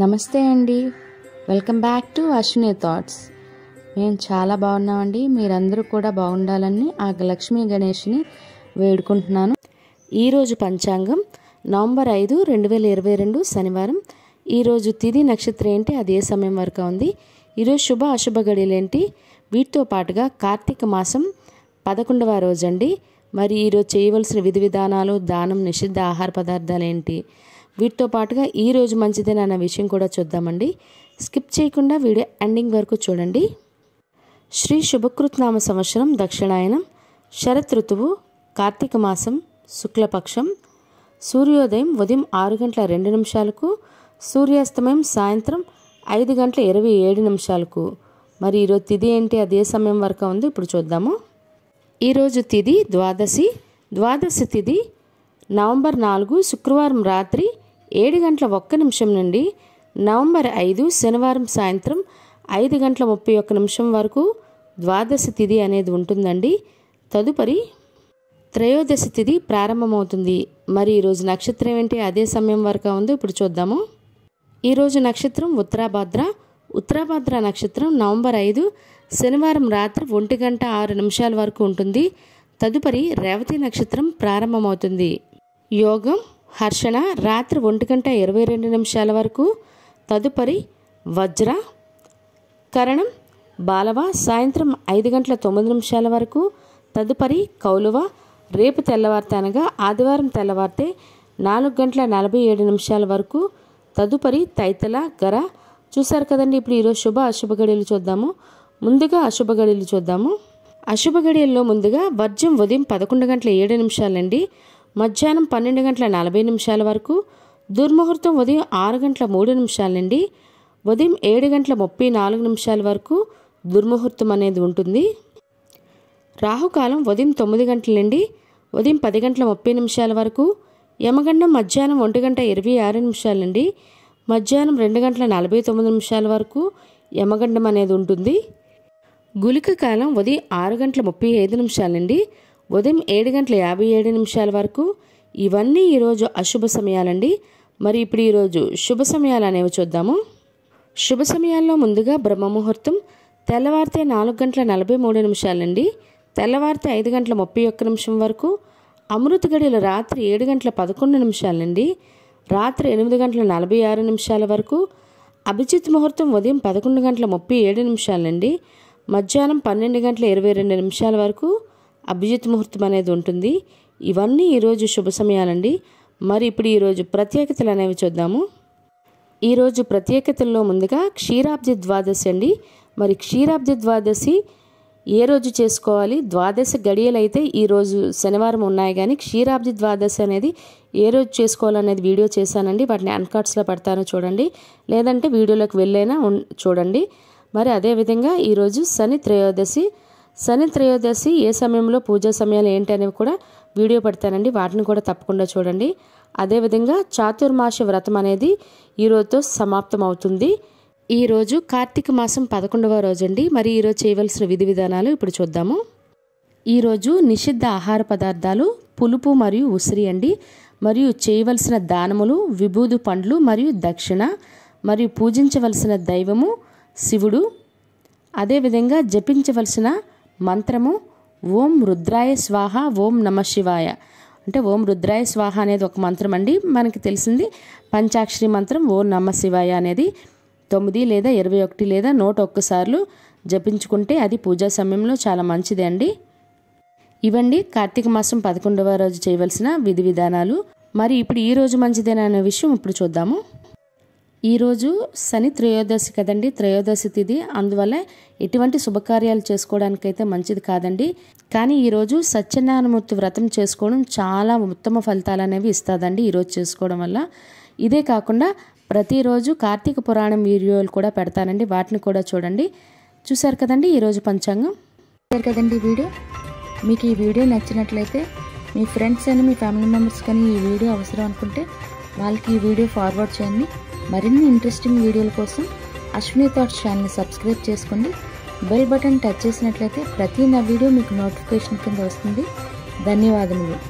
నమస్తే అండి welcome back to Ashwini thoughts మేము చాలా బాగున్నామండి మీరందరూ కూడా బాగుండాలని ఆ లక్ష్మీ గణేష్ని వేడుకుంటున్నాను ఈరోజు పంచాంగం నవంబర్ ఐదు రెండు వేల ఇరవై రెండు శనివారం ఈరోజు తిది నక్షత్రం ఏంటి అది ఏ సమయం వరకు ఉంది ఈరోజు శుభ అశుభ గడియలేంటి వీటితో పాటుగా కార్తీక మాసం పదకొండవ రోజండి మరి ఈరోజు చేయవలసిన విధి విధానాలు దానం నిషిద్ధ ఆహార పదార్థాలు ఏంటి వీటితో పాటుగా ఈరోజు మంచిదేనా అన్న విషయం కూడా చూద్దామండి స్కిప్ చేయకుండా వీడియో ఎండింగ్ వరకు చూడండి శ్రీ శుభకృత్నామ సంవత్సరం దక్షిణాయనం శరత్ ఋతువు కార్తీక మాసం శుక్లపక్షం సూర్యోదయం ఉదయం ఆరు గంటల రెండు నిమిషాలకు సూర్యాస్తమయం సాయంత్రం ఐదు గంటల ఇరవై ఏడు నిమిషాలకు మరి ఈరోజు తిది ఏంటి అదే సమయం వరకు ఉంది ఇప్పుడు చూద్దాము ఈరోజు తిది ద్వాదశి ద్వాదశి తిది నవంబర్ నాలుగు శుక్రవారం రాత్రి ఏడు గంటల ఒక్క నిమిషం నుండి నవంబర్ ఐదు శనివారం సాయంత్రం ఐదు గంటల ముప్పై ఒక్క నిమిషం వరకు ద్వాదశి తిథి అనేది ఉంటుందండి తదుపరి త్రయోదశి తిథి ప్రారంభమవుతుంది మరి ఈరోజు నక్షత్రం ఏంటి అదే సమయం వరకు ఉందో ఇప్పుడు చూద్దాము ఈరోజు నక్షత్రం ఉత్తరాభాద్ర ఉత్తరాభద్ర నక్షత్రం నవంబర్ ఐదు శనివారం రాత్రి ఒంటి గంట ఆరు నిమిషాల వరకు ఉంటుంది తదుపరి రేవతి నక్షత్రం ప్రారంభమవుతుంది యోగం హర్షణ రాత్రి ఒంటి గంట ఇరవై రెండు నిమిషాల వరకు తదుపరి వజ్ర కరణం బాలవ సాయంత్రం ఐదు గంటల తొమ్మిది నిమిషాల వరకు తదుపరి కౌలువ రేపు తెల్లవారితే అనగా ఆదివారం తెల్లవారితే నాలుగు గంటల నలభై ఏడు నిమిషాల వరకు తదుపరి తైతల గర చూసారు కదండి ఇప్పుడు ఈరోజు శుభ అశుభ గడియలు చూద్దాము ముందుగా అశుభ గడియలు చూద్దాము అశుభ గడియల్లో ముందుగా వర్జం ఉదయం పదకొండు గంటల ఏడు నిమిషాలండి మధ్యాహ్నం పన్నెండు గంటల నలభై నిమిషాల వరకు దుర్ముహూర్తం ఉదయం ఆరు గంటల మూడు నిమిషాలండి ఉదయం ఏడు గంటల ముప్పై నాలుగు నిమిషాల వరకు దుర్ముహూర్తం అనేది ఉంటుంది రాహుకాలం ఉదయం తొమ్మిది గంటలండి ఉదయం పది గంటల ముప్పై నిమిషాల వరకు యమగండం మధ్యాహ్నం ఒంటి గంట ఇరవై ఆరు నిమిషాలండి మధ్యాహ్నం రెండు గంటల నలభై తొమ్మిది నిమిషాల వరకు యమగండం అనేది ఉంటుంది గులిక కాలం ఉదయం ఆరు గంటల ముప్పై ఐదు నిమిషాల నుండి ఉదయం ఏడు గంటల యాభై ఏడు నిమిషాల వరకు ఇవన్నీ ఈరోజు అశుభ సమయాలండి మరి ఇప్పుడు ఈరోజు శుభ సమయాలు అనేవి చూద్దాము శుభ సమయాల్లో ముందుగా బ్రహ్మముహూర్తం తెల్లవారితే నాలుగు గంటల నలభై మూడు నిమిషాలండి తెల్లవారితే ఐదు గంటల ముప్పై ఒక్క నిమిషం వరకు అమృత గడియల రాత్రి ఏడు గంటల పదకొండు నిమిషాలండి రాత్రి ఎనిమిది గంటల నలభై ఆరు నిమిషాల వరకు అభిజిత్ ముహూర్తం ఉదయం పదకొండు గంటల ముప్పై ఏడు నిమిషాలండి మధ్యాహ్నం పన్నెండు గంటల ఇరవై రెండు నిమిషాల వరకు అభిజిత్ ముహూర్తం అనేది ఉంటుంది ఇవన్నీ ఈరోజు శుభ సమయాలండి మరి ఇప్పుడు ఈరోజు ప్రత్యేకతలు అనేవి చూద్దాము ఈరోజు ప్రత్యేకతల్లో ముందుగా క్షీరాబ్ది ద్వాదశి అండి మరి క్షీరాబ్ది ద్వాదశి ఏ రోజు చేసుకోవాలి ద్వాదశ గడియలైతే ఈరోజు శనివారం ఉన్నాయి కానీ క్షీరాబ్ది ద్వాదశ అనేది ఏ రోజు చేసుకోవాలనేది వీడియో చేశానండి వాటిని అన్కార్డ్స్లో పడతాను చూడండి లేదంటే వీడియోలోకి వెళ్ళైనా చూడండి మరి అదేవిధంగా ఈరోజు శని త్రయోదశి శని త్రయోదశి ఏ సమయంలో పూజా సమయాలు ఏంటి అనేవి కూడా వీడియో పెడతానండి వాటిని కూడా తప్పకుండా చూడండి అదేవిధంగా చాతుర్మాస వ్రతం అనేది ఈరోజుతో సమాప్తం అవుతుంది ఈరోజు కార్తీక మాసం పదకొండవ రోజండి మరి ఈరోజు చేయవలసిన విధి విధానాలు ఇప్పుడు చూద్దాము ఈరోజు నిషిద్ధ ఆహార పదార్థాలు పులుపు మరియు ఉసిరి అండి మరియు చేయవలసిన దానములు విభూదు పండ్లు మరియు దక్షిణ మరియు పూజించవలసిన దైవము శివుడు అదేవిధంగా జపించవలసిన మంత్రము ఓం రుద్రాయ స్వాహ ఓం నమ శివాయ అంటే ఓం రుద్రాయ స్వాహ అనేది ఒక మంత్రం అండి మనకి తెలిసింది పంచాక్షరి మంత్రం ఓం నమ శివాయ అనేది తొమ్మిది లేదా ఇరవై ఒకటి లేదా నూట ఒక్కసార్లు జపించుకుంటే అది పూజా సమయంలో చాలా మంచిది అండి ఇవండి కార్తీక మాసం పదకొండవ రోజు చేయవలసిన విధి విధానాలు మరి ఇప్పుడు ఈ రోజు మంచిదేనా అనే విషయం ఇప్పుడు చూద్దాము ఈరోజు శని త్రయోదశి కదండి త్రయోదశి తిథి అందువల్ల ఎటువంటి శుభకార్యాలు చేసుకోవడానికైతే మంచిది కాదండి కానీ ఈరోజు సత్యనారాయణమూర్తి వ్రతం చేసుకోవడం చాలా ఉత్తమ ఫలితాలు అనేవి ఇస్తుందండి ఈరోజు చేసుకోవడం వల్ల ఇదే కాకుండా ప్రతిరోజు కార్తీక పురాణం వీడియోలు కూడా పెడతానండి వాటిని కూడా చూడండి చూశారు కదండి ఈరోజు పంచాంగం చూసారు కదండి ఈ వీడియో మీకు ఈ వీడియో నచ్చినట్లయితే మీ ఫ్రెండ్స్ అని మీ ఫ్యామిలీ మెంబర్స్ కానీ ఈ వీడియో అవసరం అనుకుంటే వాళ్ళకి ఈ వీడియో ఫార్వర్డ్ చేయండి మరిన్ని ఇంట్రెస్టింగ్ వీడియోల కోసం అశ్విని థాట్స్ ఛానల్ని సబ్స్క్రైబ్ చేసుకోండి బెల్ బటన్ టచ్ చేసినట్లయితే ప్రతి నా వీడియో మీకు నోటిఫికేషన్ కింద వస్తుంది ధన్యవాదములు